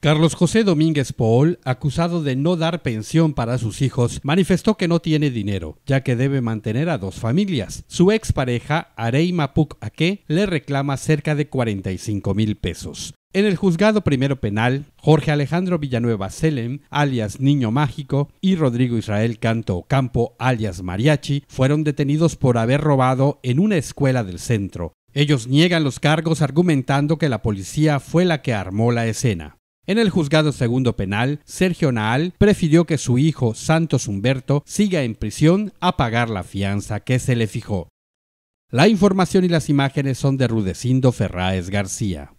Carlos José Domínguez Paul, acusado de no dar pensión para sus hijos, manifestó que no tiene dinero, ya que debe mantener a dos familias. Su expareja, Arey Mapuk Ake, le reclama cerca de 45 mil pesos. En el juzgado primero penal, Jorge Alejandro Villanueva Selem, alias Niño Mágico, y Rodrigo Israel Canto Campo, alias Mariachi, fueron detenidos por haber robado en una escuela del centro. Ellos niegan los cargos argumentando que la policía fue la que armó la escena. En el juzgado segundo penal, Sergio Naal prefirió que su hijo Santos Humberto siga en prisión a pagar la fianza que se le fijó. La información y las imágenes son de Rudecindo Ferráez García.